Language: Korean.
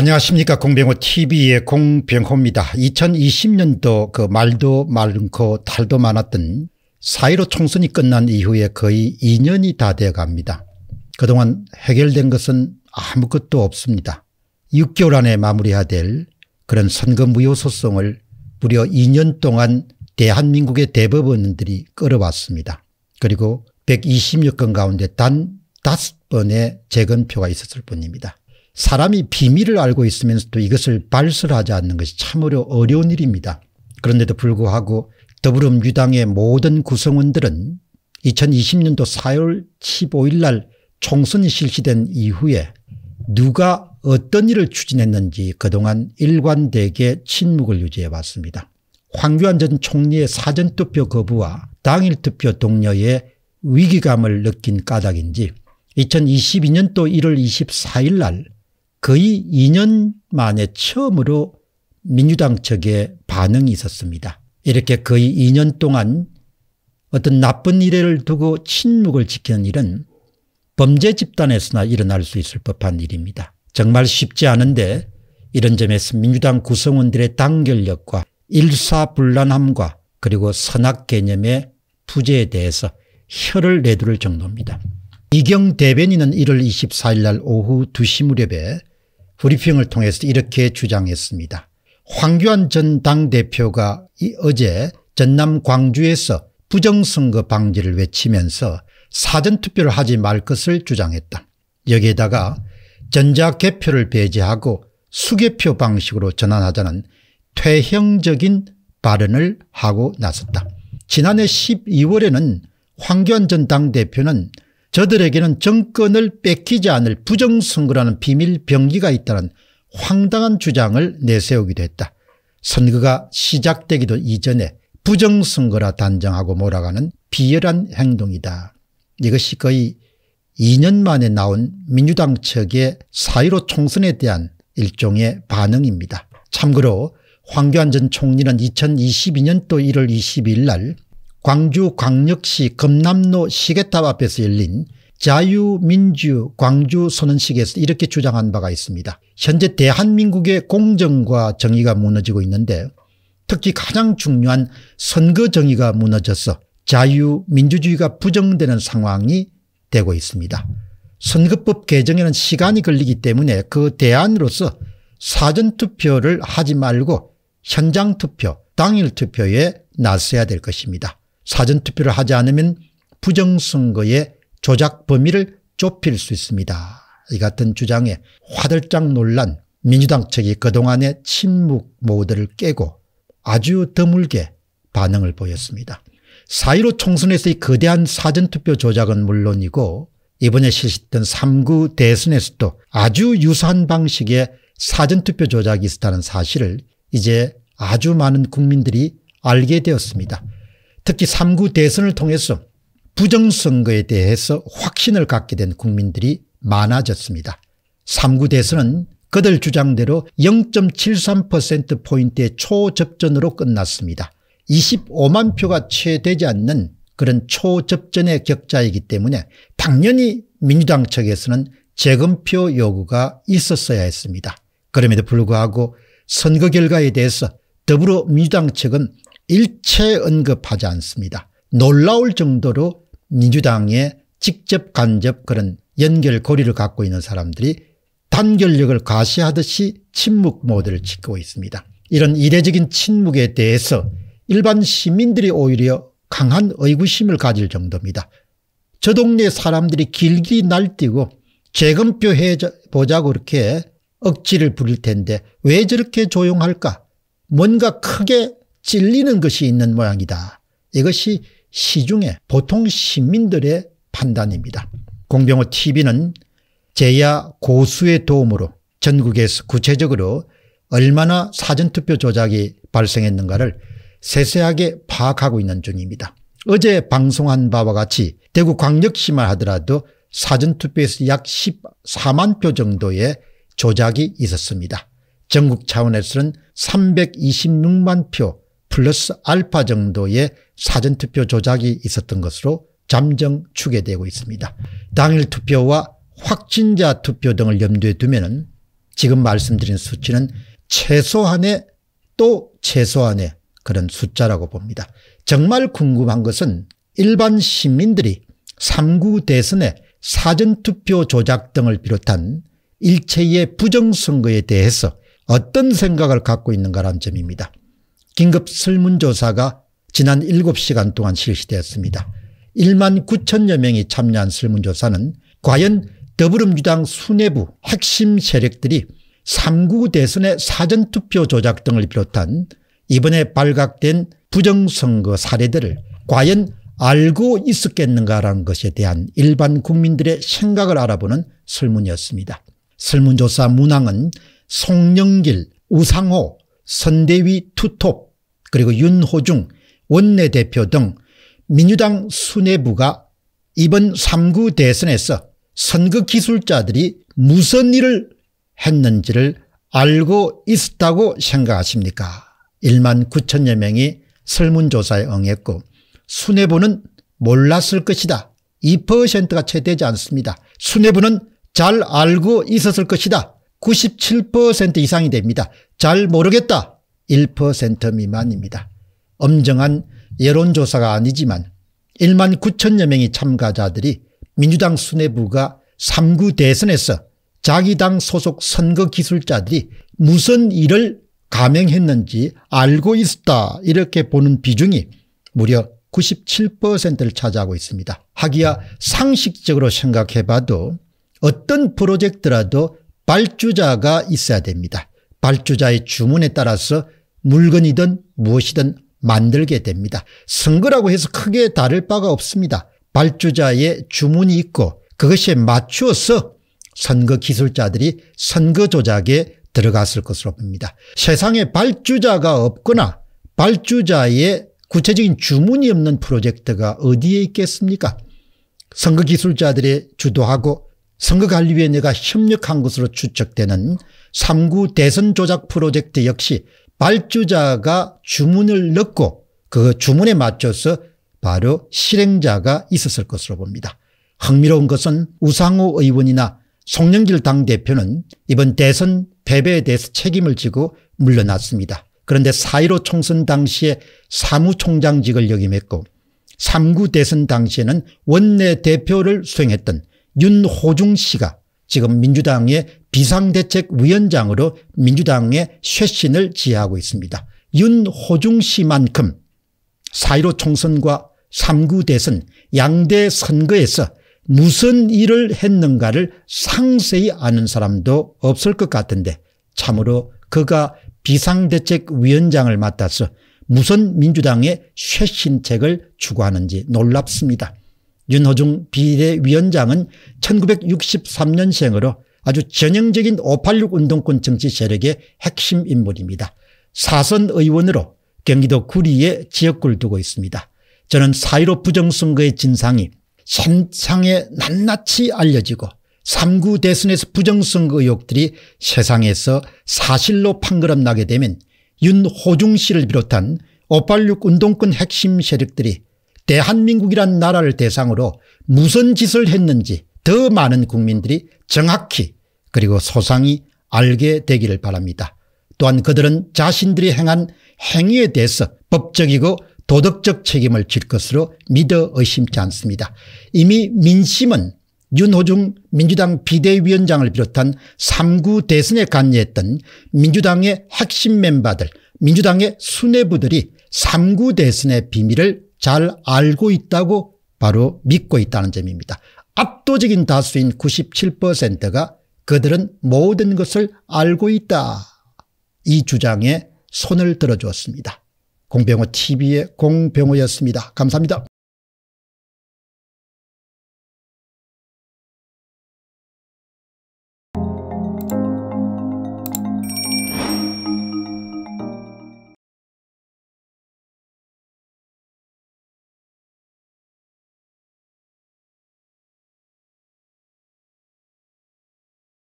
안녕하십니까 공병호 tv의 공병호입니다. 2020년도 그 말도 많고 그 달도 많았던 사이로 총선이 끝난 이후에 거의 2년이 다 돼갑니다. 그동안 해결된 것은 아무것도 없습니다. 6개월 안에 마무리해야 될 그런 선거 무효소송을 무려 2년 동안 대한민국의 대법원들이 끌어왔습니다. 그리고 120여 건 가운데 단 5번의 재건표가 있었을 뿐입니다. 사람이 비밀을 알고 있으면서도 이것을 발설하지 않는 것이 참으로 어려운 일입니다. 그런데도 불구하고 더불어민주당의 모든 구성원들은 2020년도 4월 15일 날 총선이 실시된 이후에 누가 어떤 일을 추진했는지 그동안 일관되게 침묵을 유지해 왔습니다. 황교안 전 총리의 사전투표 거부와 당일 투표 동료의 위기감을 느낀 까닭인지 2022년도 1월 24일 날 거의 2년 만에 처음으로 민주당 측의 반응이 있었습니다. 이렇게 거의 2년 동안 어떤 나쁜 일을 두고 침묵을 지키는 일은 범죄 집단에서나 일어날 수 있을 법한 일입니다. 정말 쉽지 않은데 이런 점에서 민주당 구성원들의 단결력과 일사불란함과 그리고 선악 개념의 부재에 대해서 혀를 내두를 정도입니다. 이경 대변인은 1월 24일 날 오후 2시 무렵에 브리핑을 통해서 이렇게 주장했습니다. 황교안 전 당대표가 어제 전남 광주에서 부정선거 방지를 외치면서 사전투표를 하지 말 것을 주장했다. 여기에다가 전자개표를 배제하고 수개표 방식으로 전환하자는 퇴형적인 발언을 하고 나섰다. 지난해 12월에는 황교안 전 당대표는 저들에게는 정권을 뺏기지 않을 부정선거라는 비밀병기가 있다는 황당한 주장을 내세우기도 했다. 선거가 시작되기도 이전에 부정선거라 단정하고 몰아가는 비열한 행동이다. 이것이 거의 2년 만에 나온 민주당 측의 사의로 총선에 대한 일종의 반응입니다. 참고로 황교안 전 총리는 2022년도 1월 22일 날 광주광역시 금남로 시계탑 앞에서 열린 자유민주 광주선언식에서 이렇게 주장한 바가 있습니다. 현재 대한민국의 공정과 정의가 무너지고 있는데 특히 가장 중요한 선거 정의가 무너져서 자유민주주의가 부정되는 상황이 되고 있습니다. 선거법 개정에는 시간이 걸리기 때문에 그 대안으로서 사전투표를 하지 말고 현장투표 당일투표에 나서야 될 것입니다. 사전투표를 하지 않으면 부정선거의 조작 범위를 좁힐 수 있습니다. 이 같은 주장에 화들짝 논란 민주당 측이 그동안의 침묵 모드를 깨고 아주 드물게 반응을 보였습니다. 4.15 총선에서의 거대한 사전투표 조작은 물론이고 이번에 실시된 3구 대선에서도 아주 유사한 방식의 사전투표 조작이 있었다는 사실을 이제 아주 많은 국민들이 알게 되었습니다. 특히 3구 대선을 통해서 부정선거에 대해서 확신을 갖게 된 국민들이 많아졌습니다. 3구 대선은 그들 주장대로 0.73%포인트의 초접전으로 끝났습니다. 25만 표가 채 되지 않는 그런 초접전의 격자이기 때문에 당연히 민주당 측에서는 재검표 요구가 있었어야 했습니다. 그럼에도 불구하고 선거 결과에 대해서 더불어민주당 측은 일체 언급하지 않습니다. 놀라울 정도로 민주당의 직접 간접 그런 연결고리를 갖고 있는 사람들이 단결력을 과시하듯이 침묵 모드를 짓고 있습니다. 이런 이례적인 침묵에 대해서 일반 시민들이 오히려 강한 의구심을 가질 정도입니다. 저 동네 사람들이 길길이 날뛰고 재검표 해보자고 이렇게 억지를 부릴 텐데 왜 저렇게 조용할까 뭔가 크게 찔리는 것이 있는 모양이다. 이것이 시중의 보통 시민들의 판단입니다. 공병호 TV는 제야 고수의 도움으로 전국에서 구체적으로 얼마나 사전투표 조작이 발생했는가를 세세하게 파악하고 있는 중입니다. 어제 방송한 바와 같이 대구 광역시만 하더라도 사전투표에서 약 14만 표 정도의 조작이 있었습니다. 전국 차원에서는 326만 표 플러스 알파 정도의 사전투표 조작이 있었던 것으로 잠정 추계되고 있습니다. 당일 투표와 확진자 투표 등을 염두에 두면 은 지금 말씀드린 수치는 최소한의 또 최소한의 그런 숫자라고 봅니다. 정말 궁금한 것은 일반 시민들이 3구 대선의 사전투표 조작 등을 비롯한 일체의 부정선거에 대해서 어떤 생각을 갖고 있는가라는 점입니다. 긴급 설문조사가 지난 7시간 동안 실시되었습니다. 1만 9천여 명이 참여한 설문조사는 과연 더불어민주당 수뇌부 핵심 세력들이 3구 대선의 사전투표 조작 등을 비롯한 이번에 발각된 부정선거 사례들을 과연 알고 있었겠는가라는 것에 대한 일반 국민들의 생각을 알아보는 설문이었습니다. 설문조사 문항은 송영길, 우상호, 선대위 투톱, 그리고 윤호중 원내대표 등 민주당 수뇌부가 이번 3구 대선에서 선거 기술자들이 무슨 일을 했는지를 알고 있었다고 생각하십니까 1만 9천여 명이 설문조사에 응했고 수뇌부는 몰랐을 것이다 2%가 채 되지 않습니다 수뇌부는 잘 알고 있었을 것이다 97% 이상이 됩니다 잘 모르겠다 1% 미만입니다. 엄정한 여론조사가 아니지만 1만 9천여 명의 참가자들이 민주당 수뇌부가 3구 대선에서 자기 당 소속 선거 기술자들이 무슨 일을 감행했는지 알고 있었다 이렇게 보는 비중이 무려 97%를 차지하고 있습니다. 하기야 상식적으로 생각해봐도 어떤 프로젝트라도 발주자가 있어야 됩니다. 발주자의 주문에 따라서 물건이든 무엇이든 만들게 됩니다. 선거라고 해서 크게 다를 바가 없습니다. 발주자의 주문이 있고 그것에 맞추어서 선거 기술자들이 선거 조작에 들어갔을 것으로 봅니다. 세상에 발주자가 없거나 발주자의 구체적인 주문이 없는 프로젝트가 어디에 있겠습니까? 선거 기술자들이 주도하고 선거관리위원회가 협력한 것으로 추측되는 3구 대선 조작 프로젝트 역시 발주자가 주문을 넣고 그 주문에 맞춰서 바로 실행자가 있었을 것으로 봅니다. 흥미로운 것은 우상호 의원이나 송영길 당대표는 이번 대선 패배에 대해서 책임을 지고 물러났습니다. 그런데 4.15 총선 당시에 사무총장직을 역임했고 3구 대선 당시에는 원내 대표를 수행했던 윤호중 씨가 지금 민주당의 비상대책위원장으로 민주당의 쇄신을 지휘하고 있습니다. 윤호중 씨만큼 4.15 총선과 3구 대선 양대 선거에서 무슨 일을 했는가를 상세히 아는 사람도 없을 것 같은데 참으로 그가 비상대책위원장을 맡아서 무슨 민주당의 쇄신책을 추구하는지 놀랍습니다. 윤호중 비대위원장은 1963년생으로 아주 전형적인 586 운동권 정치 세력의 핵심 인물입니다. 사선 의원으로 경기도 구리에 지역구를 두고 있습니다. 저는 사1로 부정선거의 진상이 세상에 낱낱이 알려지고 3구 대선에서 부정선거 의혹들이 세상에서 사실로 판그름 나게 되면 윤호중 씨를 비롯한 586 운동권 핵심 세력들이 대한민국이란 나라를 대상으로 무슨 짓을 했는지 더 많은 국민들이 정확히 그리고 소상히 알게 되기를 바랍니다. 또한 그들은 자신들이 행한 행위에 대해서 법적이고 도덕적 책임을 질 것으로 믿어 의심치 않습니다. 이미 민심은 윤호중 민주당 비대위원장을 비롯한 3구 대선에 관여했던 민주당의 핵심 멤버들 민주당의 수뇌부들이 3구 대선의 비밀을 잘 알고 있다고 바로 믿고 있다는 점입니다. 압도적인 다수인 97%가 그들은 모든 것을 알고 있다. 이 주장에 손을 들어주었습니다. 공병호 TV의 공병호였습니다. 감사합니다.